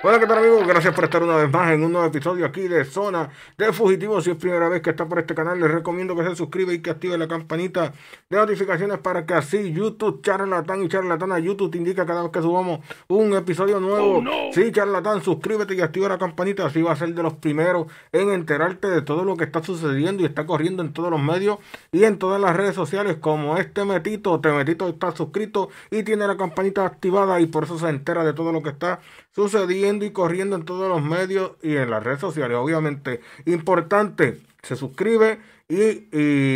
Hola, ¿qué tal amigos? Gracias por estar una vez más en un nuevo episodio aquí de Zona de Fugitivos. Si es primera vez que está por este canal, les recomiendo que se suscriban y que activen la campanita de notificaciones para que así YouTube, Charlatán y Charlatana, YouTube te indica cada vez que subamos un episodio nuevo. Oh, sí, Charlatán, suscríbete y activa la campanita, así vas a ser de los primeros en enterarte de todo lo que está sucediendo y está corriendo en todos los medios y en todas las redes sociales como este metito, te este metito está suscrito y tiene la campanita activada y por eso se entera de todo lo que está sucediendo y corriendo en todos los medios y en las redes sociales. Obviamente, importante, se suscribe y,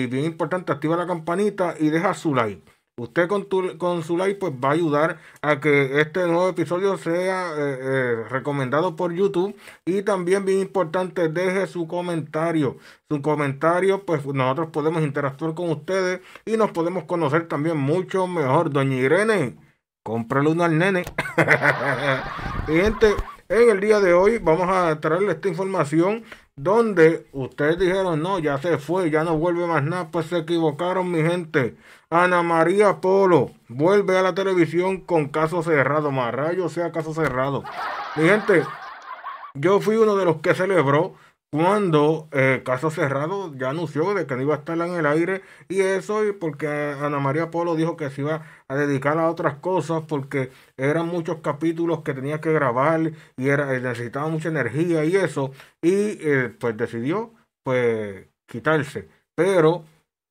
bien importante, activa la campanita y deja su like. Usted con, tu, con, su like pues va a ayudar a que este nuevo episodio sea eh, eh, recomendado por YouTube y también bien importante deje su comentario. Su comentario pues nosotros podemos interactuar con ustedes y nos podemos conocer también mucho mejor. Doña Irene, cómprale uno al nene. Mi gente, en el día de hoy vamos a traerles esta información donde ustedes dijeron, no, ya se fue, ya no vuelve más nada, pues se equivocaron mi gente. Ana María Polo vuelve a la televisión con caso cerrado, más rayo sea caso cerrado. Mi gente, yo fui uno de los que celebró cuando eh, Caso Cerrado ya anunció de que no iba a estar en el aire y eso y porque Ana María Polo dijo que se iba a dedicar a otras cosas porque eran muchos capítulos que tenía que grabar y era, eh, necesitaba mucha energía y eso y eh, pues decidió pues quitarse pero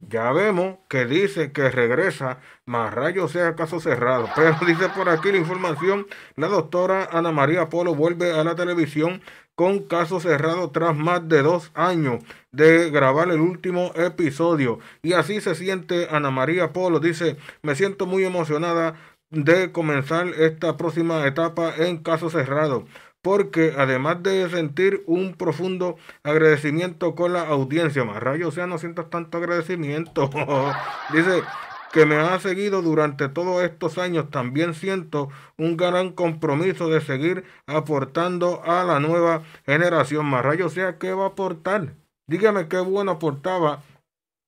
ya vemos que dice que regresa, más rayo sea caso cerrado. Pero dice por aquí la información, la doctora Ana María Polo vuelve a la televisión con caso cerrado tras más de dos años de grabar el último episodio. Y así se siente Ana María Polo. Dice, me siento muy emocionada de comenzar esta próxima etapa en caso cerrado porque además de sentir un profundo agradecimiento con la audiencia, más rayo, o sea, no sientas tanto agradecimiento. Dice que me ha seguido durante todos estos años, también siento un gran compromiso de seguir aportando a la nueva generación. Más o sea, ¿qué va a aportar? Dígame qué bueno aportaba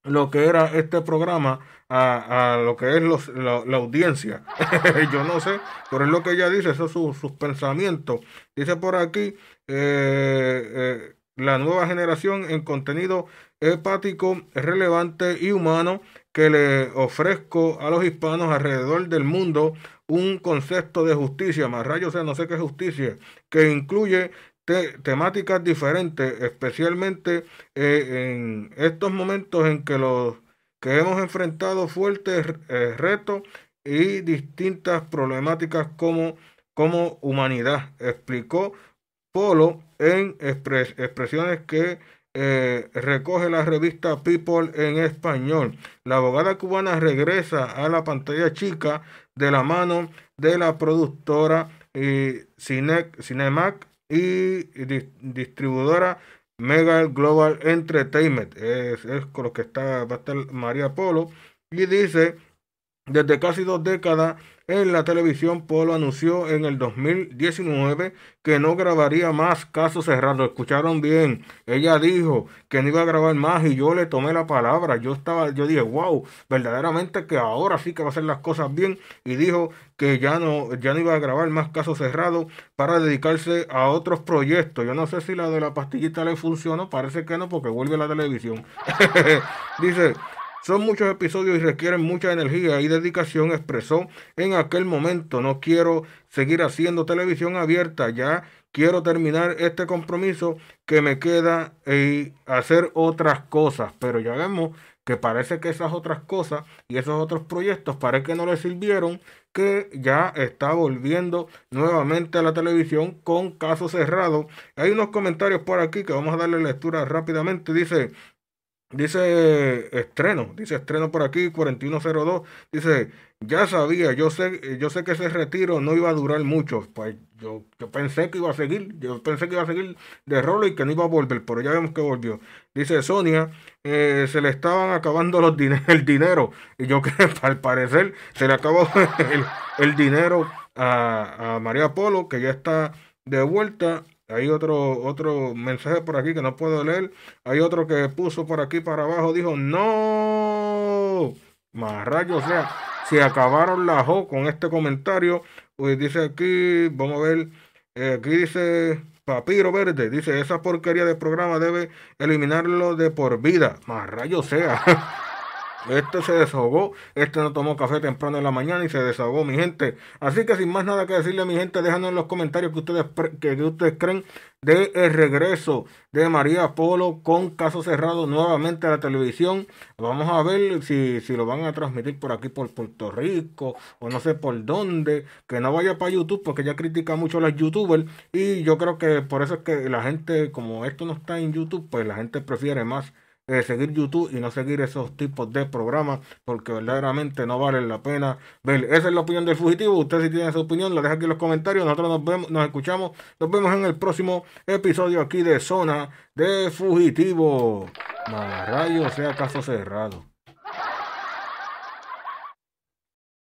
lo que era este programa a, lo que es los, la, audiencia. Yo no sé, pero es lo que ella dice, esos son sus pensamientos. Dice por aquí, eh, eh, la nueva generación en contenido hepático, relevante y humano que le ofrezco a los hispanos alrededor del mundo un concepto de justicia, más rayos, o no sé qué justicia, que incluye temáticas diferentes, especialmente eh, en estos momentos en que los que hemos enfrentado fuertes eh, retos y distintas problemáticas como, como humanidad, explicó Polo en expresiones que eh, recoge la revista People en español. La abogada cubana regresa a la pantalla chica de la mano de la productora y Cinemac y distribuidora Mega Global Entertainment. Es, es, con lo que está, va a estar María Polo. Y dice desde casi dos décadas en la televisión, Polo anunció en el 2019 que no grabaría más casos cerrados. Escucharon bien. Ella dijo que no iba a grabar más y yo le tomé la palabra. Yo estaba, yo dije, wow, verdaderamente que ahora sí que va a hacer las cosas bien. Y dijo que ya no, ya no iba a grabar más casos cerrados para dedicarse a otros proyectos. Yo no sé si la de la pastillita le funcionó, parece que no, porque vuelve a la televisión. Dice. Son muchos episodios y requieren mucha energía y dedicación, expresó en aquel momento. No quiero seguir haciendo televisión abierta, ya quiero terminar este compromiso que me queda y hacer otras cosas. Pero ya vemos que parece que esas otras cosas y esos otros proyectos parece que no le sirvieron, que ya está volviendo nuevamente a la televisión con caso cerrado. Hay unos comentarios por aquí que vamos a darle lectura rápidamente. Dice, Dice estreno, dice estreno por aquí, 4102. Dice, ya sabía, yo sé, yo sé que ese retiro no iba a durar mucho. Pues yo, pensé que iba a seguir, yo pensé que iba a seguir de rolo y que no iba a volver, pero ya vemos que volvió. Dice Sonia, eh, se le estaban acabando los din el dinero. Y yo que al parecer se le acabó el, dinero a, a María Polo, que ya está de vuelta hay otro, otro mensaje por aquí que no puedo leer. Hay otro que puso por aquí para abajo, dijo, no, más sea, se acabaron la O con este comentario. Pues dice aquí, vamos a ver, eh, aquí dice Papiro Verde, dice, esa porquería de programa debe eliminarlo de por vida, más rayos sea. Este se desahogó, este no tomó café temprano en la mañana y se desahogó, mi gente. Así que sin más nada que decirle, mi gente, déjanos en los comentarios que ustedes, que, ustedes creen de el regreso de María Polo con caso cerrado nuevamente a la televisión. Vamos a ver si, si lo van a transmitir por aquí, por Puerto Rico, o no sé por dónde. Que no vaya para YouTube, porque ya critica mucho a los youtubers. Y yo creo que por eso es que la gente, como esto no está en YouTube, pues la gente prefiere más eh, seguir YouTube y no seguir esos tipos de programas porque verdaderamente no valen la pena ver. Esa es la opinión del fugitivo. Usted si tiene su opinión, la deja aquí en los comentarios. Nosotros nos vemos, nos escuchamos, nos vemos en el próximo episodio aquí de Zona de Fugitivo. Marrayo sea caso cerrado.